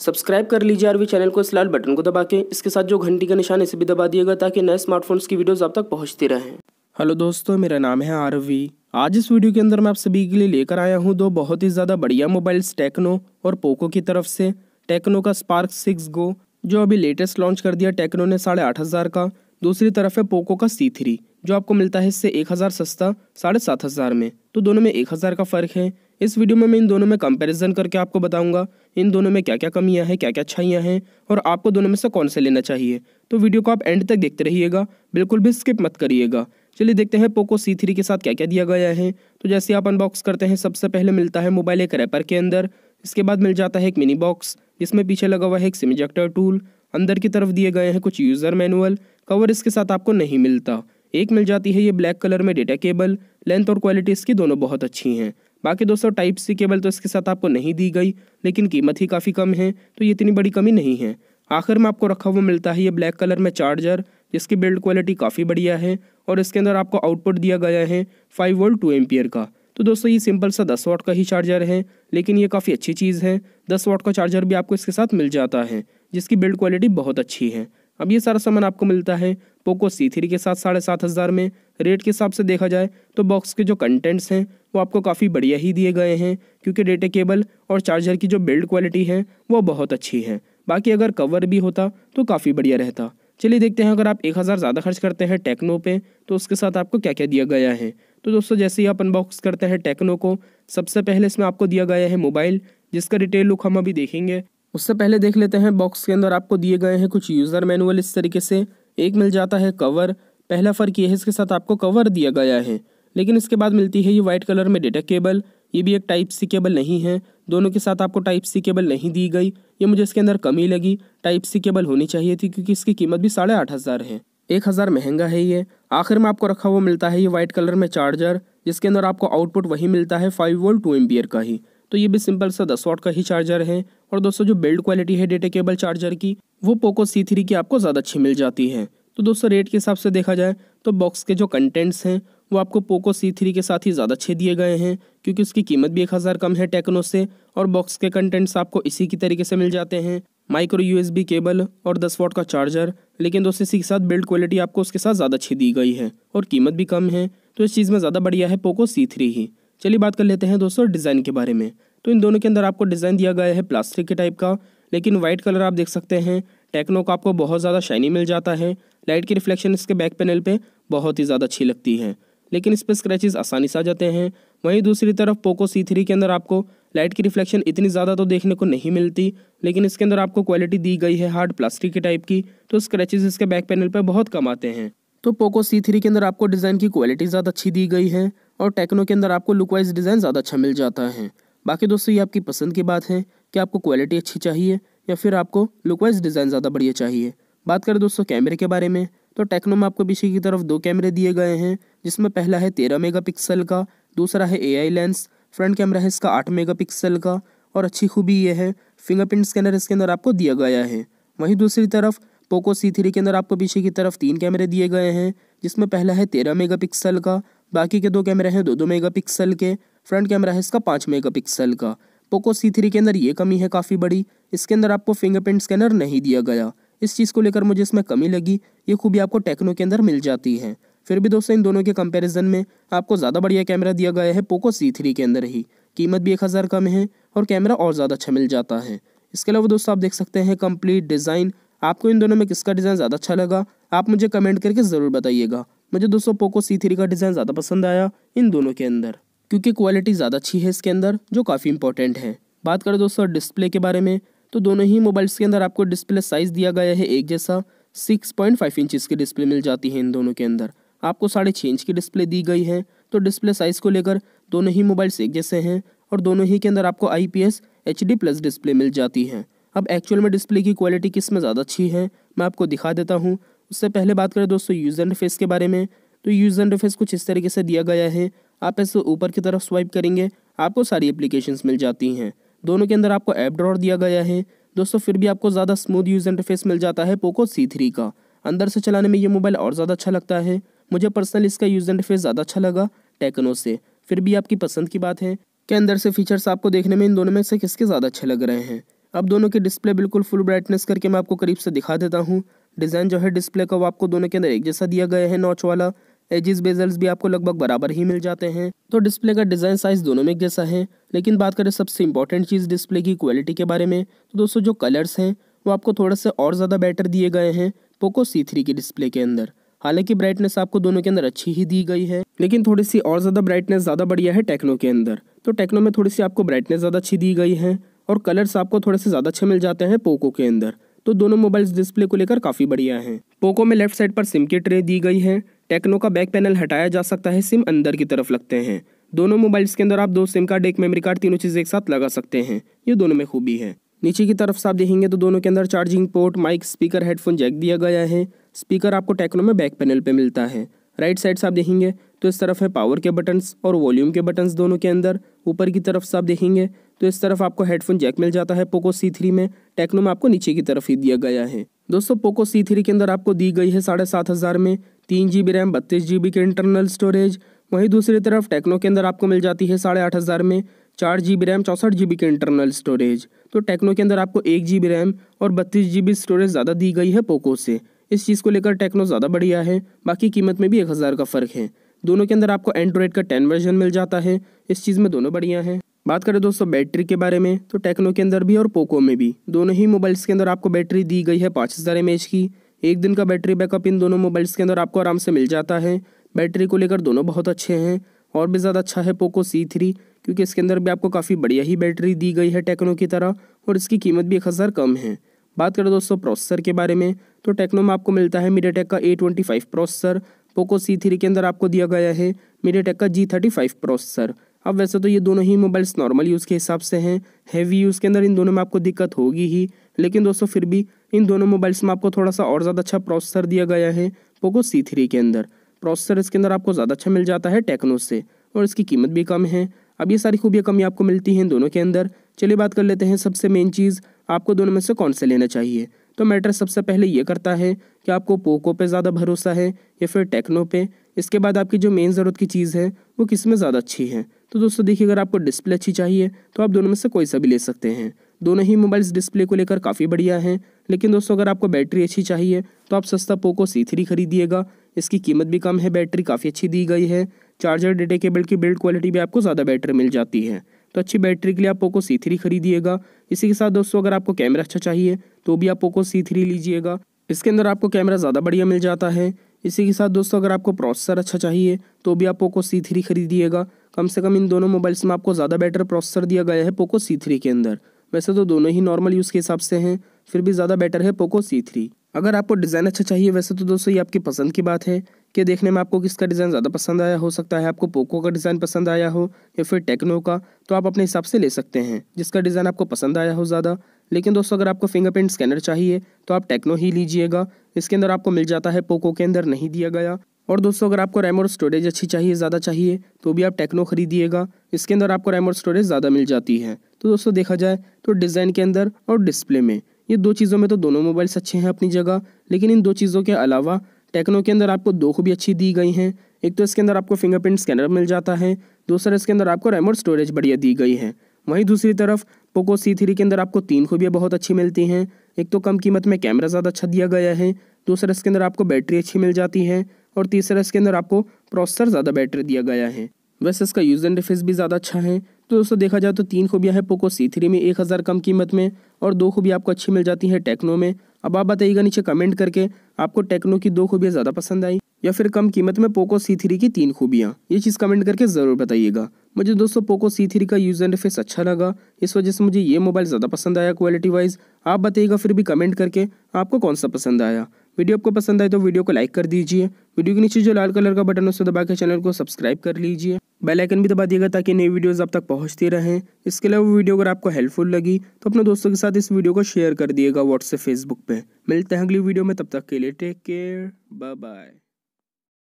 subscribe कर लीजिए RV channel को इस लाल बटन को दबा के इसके साथ जो घंटी का निशान इसे भी दबा दिएगा ताकि नए स्मार्टफोन्स की वीडियोस आप तक पहुंचती रहें हेलो दोस्तों मेरा नाम है आरवी आज इस वीडियो के अंदर मैं आप सभी के लिए लेकर आया हूँ दो बहुत ही ज़्यादा बढ़िया मोबाइल्स टेक्नो और पोको की तरफ से टेक्नो का स्पार्क सिक्स गो जो अभी लेटेस्ट लॉन्च कर दिया टेक्नो ने साढ़े का दूसरी तरफ है पोको का सी जो आपको मिलता है इससे एक सस्ता साढ़े में तो दोनों में एक का फ़र्क है इस वीडियो में मैं इन दोनों में कंपैरिजन करके आपको बताऊंगा इन दोनों में क्या क्या कमियां हैं क्या क्या अच्छाइयां हैं और आपको दोनों में से कौन से लेना चाहिए तो वीडियो को आप एंड तक देखते रहिएगा बिल्कुल भी स्किप मत करिएगा चलिए देखते हैं पोको सी थ्री के साथ क्या क्या दिया गया है तो जैसे आप अनबॉक्स करते हैं सबसे पहले मिलता है मोबाइल एक रैपर के अंदर इसके बाद मिल जाता है एक मिनी बॉक्स जिसमें पीछे लगा हुआ है एक सिमिजेक्टर टूल अंदर की तरफ दिए गए हैं कुछ यूज़र मैनुअल कवर इसके साथ आपको नहीं मिलता एक मिल जाती है ये ब्लैक कलर में डेटा केबल लेंथ और क्वालिटी इसकी दोनों बहुत अच्छी हैं बाकी दोस्तों टाइप सी केबल तो इसके साथ आपको नहीं दी गई लेकिन कीमत ही काफ़ी कम है तो ये इतनी बड़ी कमी नहीं है आखिर में आपको रखा हुआ मिलता है ये ब्लैक कलर में चार्जर जिसकी बिल्ड क्वालिटी काफ़ी बढ़िया है और इसके अंदर आपको आउटपुट दिया गया है फाइव वोल्ट टू एम्पियर का तो दोस्तों ये सिंपल सा दस वाट का ही चार्जर है लेकिन ये काफ़ी अच्छी चीज़ है दस वाट का चार्जर भी आपको इसके साथ मिल जाता है जिसकी बिल्ड क्वालिटी बहुत अच्छी है अब ये सारा सामान आपको मिलता है पोको सी थ्री के साथ साढ़े सात हज़ार में रेट के हिसाब से देखा जाए तो बॉक्स के जो कंटेंट्स हैं वो आपको काफ़ी बढ़िया ही दिए गए हैं क्योंकि डेटा केबल और चार्जर की जो बिल्ड क्वालिटी है वो बहुत अच्छी है बाकी अगर कवर भी होता तो काफ़ी बढ़िया रहता चलिए देखते हैं अगर आप एक हज़ार ज़्यादा खर्च करते हैं टेक्नो पे तो उसके साथ आपको क्या क्या दिया गया है तो दोस्तों जैसे ही आप अनबॉक्स करते हैं टेक्नो को सबसे पहले इसमें आपको दिया गया है मोबाइल जिसका रिटेल लुक हम अभी देखेंगे उससे पहले देख लेते हैं बॉक्स के अंदर आपको दिए गए हैं कुछ यूज़र मैनुअल इस तरीके से एक मिल जाता है कवर पहला फ़र्क यह है इसके साथ आपको कवर दिया गया है लेकिन इसके बाद मिलती है ये वाइट कलर में डेटा केबल ये भी एक टाइप सी केबल नहीं है दोनों के साथ आपको टाइप सी केबल नहीं दी गई ये मुझे इसके अंदर कमी लगी टाइप सी केबल होनी चाहिए थी क्योंकि इसकी कीमत भी साढ़े आठ हज़ार है एक हज़ार महंगा है ये आखिर में आपको रखा हुआ मिलता है ये वाइट कलर में चार्जर जिसके अंदर आपको आउटपुट वही मिलता है फाइव वोल्ट टू एम का ही तो ये भी सिंपल सा दस वॉट का ही चार्जर है और दोस्तों जो बिल्ड क्वालिटी है डेटा केबल चार्जर की वो पोको सी थ्री की आपको ज़्यादा अच्छी मिल जाती है तो दोस्तों रेट के हिसाब से देखा जाए तो बॉक्स के जो कंटेंट्स हैं वो आपको पोको सी थ्री के साथ ही ज़्यादा अच्छे दिए गए हैं क्योंकि उसकी कीमत भी एक हज़ार कम है टेक्नो से और बॉक्स के कंटेंट्स आपको इसी की तरीके से मिल जाते हैं माइक्रो बी केबल और दस वॉट का चार्जर लेकिन दोस्तों इसी के साथ बिल्ड क्वालिटी आपको उसके साथ ज़्यादा अच्छी दी गई है और कीमत भी कम है तो इस चीज़ में ज़्यादा बढ़िया है पोको सी थ्री ही चलिए बात कर लेते हैं दोस्तों डिज़ाइन के बारे में तो इन दोनों के अंदर आपको डिज़ाइन दिया गया है प्लास्टिक के टाइप का लेकिन वाइट कलर आप देख सकते हैं टेक्नो का आपको बहुत ज़्यादा शाइनी मिल जाता है लाइट की रिफ्लेक्शन इसके बैक पैनल पे बहुत ही ज़्यादा अच्छी लगती है लेकिन इस पर स्क्रैचेस आसानी से आ जाते हैं वहीं दूसरी तरफ पोको सी थ्री के अंदर आपको लाइट की रिफ्लेक्शन इतनी ज़्यादा तो देखने को नहीं मिलती लेकिन इसके अंदर आपको क्वालिटी दी गई है हार्ड प्लास्टिक के टाइप की तो स्क्रैचेज इसके बैक पैनल पर बहुत कम आते हैं तो पोको सी थ्री के अंदर आपको डिज़ाइन की क्वालिटी ज़्यादा अच्छी दी गई है और टेक्नो के अंदर आपको लुक वाइज डिज़ाइन ज़्यादा अच्छा मिल जाता है बाकी दोस्तों ये आपकी पसंद की बात है कि आपको क्वालिटी अच्छी चाहिए या फिर आपको लुक वाइज डिज़ाइन ज़्यादा बढ़िया चाहिए बात करें दोस्तों कैमरे के बारे में तो टेक्नो में आपको पीछे की तरफ दो कैमरे दिए गए हैं जिसमें पहला है तेरह पिक्सल का दूसरा है आई लेंस फ्रंट कैमरा है इसका आठ पिक्सल का और अच्छी खूबी ये है फिंगरप्रिंट स्कैनर इसके अंदर आपको दिया गया है वहीं दूसरी तरफ पोको सी थ्री के अंदर आपको पीछे की तरफ तीन कैमरे दिए गए हैं जिसमें पहला है तेरह मेगापिक्सल का बाकी के दो कैमरे हैं दो दो मेगा के फ्रंट कैमरा है इसका पाँच मेगा का पोको सी थ्री के अंदर ये कमी है काफ़ी बड़ी इसके अंदर आपको फिंगरप्रिंट स्कैनर नहीं दिया गया इस चीज़ को लेकर मुझे इसमें कमी लगी ये खूबी आपको टेक्नो के अंदर मिल जाती है फिर भी दोस्तों इन दोनों के कंपैरिजन में आपको ज़्यादा बढ़िया कैमरा दिया गया है पोको सी थ्री के अंदर ही कीमत भी एक हज़ार कम है और कैमरा और ज़्यादा अच्छा मिल जाता है इसके अलावा दोस्तों आप देख सकते हैं कम्प्लीट डिज़ाइन आपको इन दोनों में किसका डिज़ाइन ज़्यादा अच्छा लगा आप मुझे कमेंट करके ज़रूर बताइएगा मुझे दोस्तों पोको सी थ्री का डिज़ाइन ज़्यादा पसंद आया इन दोनों के अंदर क्योंकि क्वालिटी ज़्यादा अच्छी है इसके अंदर जो काफ़ी इंपॉर्टेंट है बात करें दोस्तों डिस्प्ले के बारे में तो दोनों ही मोबाइल्स के अंदर आपको डिस्प्ले साइज़ दिया गया है एक जैसा सिक्स पॉइंट फाइव इंचज़ की डिस्प्ले मिल जाती है इन दोनों के अंदर आपको साढ़े छः इंच की डिस्प्ले दी गई है तो डिस्प्ले साइज़ को लेकर दोनों ही मोबाइल्स एक जैसे हैं और दोनों ही के अंदर आपको I P S H D plus display मिल जाती है अब एक्चुअल में डिस्प्ले की क्वालिटी किस में ज़्यादा अच्छी है मैं आपको दिखा देता हूँ उससे पहले बात करें दोस्तों यूज़र इंटरफेस के बारे में तो यूज़र इंटरफेस कुछ इस तरीके से दिया गया है आप ऐसे ऊपर की तरफ स्वाइप करेंगे आपको सारी एप्लीकेशंस मिल जाती हैं दोनों के अंदर आपको ऐप ड्रॉर दिया गया है दोस्तों फिर भी आपको ज़्यादा स्मूथ यूज़र इंटरफेस मिल जाता है पोको सी थ्री का अंदर से चलाने में ये मोबाइल और ज़्यादा अच्छा लगता है मुझे पर्सनली इसका यूज़र इंटरफेस ज़्यादा अच्छा लगा टेक्नो से फिर भी आपकी पसंद की बात है के अंदर से फीचर्स आपको देखने में इन दोनों में से किसके ज़्यादा अच्छे लग रहे हैं अब दोनों के डिस्प्ले बिल्कुल फुल ब्राइटनेस करके मैं आपको करीब से दिखा देता हूँ डिज़ाइन जो है डिस्प्ले का वो आपको दोनों के अंदर एक जैसा दिया गया है नॉच वाला एजिस बेजल्स भी आपको लगभग बराबर ही मिल जाते हैं तो डिस्प्ले का डिज़ाइन साइज दोनों में एक जैसा है लेकिन बात करें सबसे इंपॉर्टेंट चीज़ डिस्प्ले की क्वालिटी के बारे में तो दोस्तों जो कलर्स हैं वो आपको थोड़ा सा और ज़्यादा बेटर दिए गए हैं पोको सी थ्री की डिस्प्ले के अंदर हालांकि ब्राइटनेस आपको दोनों के अंदर अच्छी ही दी गई है लेकिन थोड़ी सी और ज़्यादा ब्राइटनेस ज़्यादा बढ़िया है टेक्नो के अंदर तो टेक्नो में थोड़ी सी आपको ब्राइटनेस ज़्यादा अच्छी दी गई है और कलर्स आपको थोड़े से ज़्यादा अच्छे मिल जाते हैं पोको के अंदर तो दोनों मोबाइल्स डिस्प्ले को लेकर काफ़ी बढ़िया हैं पोको में लेफ्ट साइड पर सिम की ट्रे दी गई है टेक्नो का बैक पैनल हटाया जा सकता है सिम अंदर की तरफ लगते हैं दोनों मोबाइल्स के अंदर आप दो सिम कार्ड एक मेमोरी कार्ड तीनों चीज़ एक साथ लगा सकते हैं ये दोनों में खूबी है नीचे की तरफ से आप देखेंगे तो दोनों के अंदर charging port mic speaker headphone jack दिया गया है स्पीकर आपको टेक्नो में बैक पैनल पे मिलता है राइट साइड से आप देखेंगे तो इस तरफ है पावर के बटन्स और वॉल्यूम के बटन्स दोनों के अंदर ऊपर की तरफ से आप देखेंगे तो इस तरफ आपको हेडफोन जैक मिल जाता है पोको सी थ्री में टेक्नो में आपको नीचे की तरफ ही दिया गया है दोस्तों पोको सी थ्री के अंदर आपको दी गई है साढ़े सात हज़ार में तीन जी बी रैम बत्तीस जी बी के इंटरनल स्टोरेज वहीं दूसरी तरफ टेक्नो के अंदर आपको मिल जाती है साढ़े आठ हज़ार में चार जी बी रैम चौंसठ जी बी के इंटरनल स्टोरेज तो टेक्नो के अंदर आपको एक जी बी रैम और बत्तीस जी बी स्टोरेज ज़्यादा दी गई है पोको से इस चीज़ को लेकर टेक्नो ज़्यादा बढ़िया है बाकी कीमत में भी एक हज़ार का फ़र्क है दोनों के अंदर आपको एंड्रॉयड का टेन वर्जन मिल जाता है इस चीज़ में दोनों बढ़िया हैं बात करें दोस्तों बैटरी के बारे में तो टेक्नो के अंदर भी और पोको में भी दोनों ही मोबाइल्स के अंदर आपको बैटरी दी गई है पाँच हज़ार एम की एक दिन का बैटरी बैकअप इन दोनों मोबाइल्स के अंदर आपको आराम से मिल जाता है बैटरी को लेकर दोनों बहुत अच्छे हैं और भी ज़्यादा अच्छा है पोको सी थ्री क्योंकि इसके अंदर भी आपको काफ़ी बढ़िया ही बैटरी दी गई है टेक्नो की तरह और इसकी कीमत भी एक हज़ार कम है बात करें दोस्तों प्रोसेसर के बारे में तो टेक्नो में आपको मिलता है मीडियाटेक का A twenty five processor Poco C three के अंदर आपको दिया गया है मीडियाटेक का जी थर्टी फाइव प्रोसेसर अब वैसे तो ये दोनों ही मोबाइल्स नॉर्मल यूज़ के हिसाब से हैं हैवी यूज़ के अंदर इन दोनों में आपको दिक्कत होगी ही लेकिन दोस्तों फिर भी इन दोनों मोबाइल्स में आपको थोड़ा सा और ज़्यादा अच्छा प्रोसेसर दिया गया है पोको सी थ्री के अंदर प्रोसेसर इसके अंदर आपको ज़्यादा अच्छा मिल जाता है टेक्नो से और इसकी कीमत भी कम है अब ये सारी खूबियाँ कमी आपको मिलती हैं दोनों के अंदर चलिए बात कर लेते हैं सबसे मेन चीज़ आपको दोनों में से कौन से लेना चाहिए तो मैटर सबसे पहले ये करता है कि आपको पोको पे ज़्यादा भरोसा है या फिर टेक्नो पे इसके बाद आपकी जो मेन ज़रूरत की चीज़ है वो किस में ज़्यादा अच्छी है तो दोस्तों देखिए अगर आपको डिस्प्ले अच्छी चाहिए तो आप दोनों में से कोई सा भी ले सकते हैं दोनों ही मोबाइल्स डिस्प्ले को लेकर काफ़ी बढ़िया हैं लेकिन दोस्तों अगर आपको बैटरी अच्छी चाहिए तो आप सस्ता पोको सी थ्री खरीदिएगा इसकी कीमत भी कम है बैटरी काफ़ी अच्छी दी गई है चार्जर डेटे केबल की बिल्ड क्वालिटी भी आपको ज़्यादा बेटर मिल जाती है तो अच्छी बैटरी के लिए आप पोको सी थ्री खरीदिएगा इसी के साथ दोस्तों अगर आपको कैमरा अच्छा चाहिए तो भी आप पोको सी थ्री लीजिएगा इसके अंदर आपको कैमरा ज़्यादा बढ़िया मिल जाता है इसी के साथ दोस्तों अगर आपको प्रोसेसर अच्छा चाहिए तो भी आप पोको सी थ्री खरीदिएगा कम से कम इन दोनों मोबाइल्स में आपको ज़्यादा बेटर प्रोसेसर दिया गया है पोको सी थ्री के अंदर वैसे तो दोनों ही नॉर्मल यूज़ के हिसाब से हैं फिर भी ज़्यादा बेटर है पोको सी थ्री अगर आपको डिज़ाइन अच्छा चाहिए वैसे तो दोस्तों ये आपकी पसंद की बात है के देखने में आपको किसका डिज़ाइन ज़्यादा पसंद आया हो सकता है आपको पोको का डिज़ाइन पसंद आया हो या फिर टेक्नो का तो आप अपने हिसाब से ले सकते हैं जिसका डिज़ाइन आपको पसंद आया हो ज़्यादा लेकिन दोस्तों अगर आपको फिंगरप्रिंट स्कैनर चाहिए तो आप टेक्नो ही लीजिएगा इसके अंदर आपको मिल जाता है पोको के अंदर नहीं दिया गया और दोस्तों अगर आपको रैम और स्टोरेज अच्छी चाहिए ज़्यादा चाहिए तो भी आप टेक्नो खरीदिएगा इसके अंदर आपको रैम और स्टोरेज ज़्यादा मिल जाती है तो दोस्तों देखा जाए तो डिज़ाइन के अंदर और डिस्प्ले में ये दो चीज़ों में तो दोनों मोबाइल्स अच्छे हैं अपनी जगह लेकिन इन दो चीज़ों के अलावा टेक्नो के अंदर आपको दो खूबी अच्छी दी गई हैं एक तो इसके अंदर आपको फिंगरप्रिंट स्कैनर मिल जाता है दूसरा इसके अंदर आपको रेमोट स्टोरेज बढ़िया दी गई है वहीं दूसरी तरफ पोको सी थ्री के अंदर आपको तीन खूबियाँ बहुत अच्छी मिलती हैं एक तो कम कीमत में कैमरा ज़्यादा अच्छा दिया गया है दूसरा इसके अंदर आपको बैटरी अच्छी मिल जाती है और तीसरा इसके अंदर आपको प्रोसेसर ज़्यादा बेटर दिया गया है वैसे इसका यूज़ एंड डिफेस भी ज़्यादा अच्छा है तो दोस्तों देखा जाए तो तीन खूबियाँ हैं पोको सी थ्री में एक हज़ार कम कीमत में और दो खूबियाँ आपको अच्छी मिल जाती हैं टेक्नो में अब आप बताइएगा नीचे कमेंट करके आपको टेक्नो की दो खूबियाँ ज़्यादा पसंद आई या फिर कम कीमत में पोको सी थ्री की तीन खूबियाँ ये चीज़ कमेंट करके ज़रूर बताइएगा मुझे दोस्तों पोको सी थ्री का यूज़ एंड फेस अच्छा लगा इस वजह से मुझे ये मोबाइल ज़्यादा पसंद आया क्वालिटी वाइज आप बताइएगा फिर भी कमेंट करके आपको कौन सा पसंद आया वीडियो आपको पसंद आए तो वीडियो को लाइक कर दीजिए वीडियो के नीचे जो लाल कलर का बटन है उसे दबा के चैनल को सब्सक्राइब कर लीजिए बेल आइकन भी दबा दिएगा ताकि नई वीडियोस आप तक पहुंचती रहें इसके अलावा वीडियो अगर आपको हेल्पफुल लगी तो अपने दोस्तों के साथ इस वीडियो को शेयर कर दिएगा व्हाट्सएप फेसबुक पे मिलते हैं अगली वीडियो में तब तक के लिए टेक केयर बाय बाय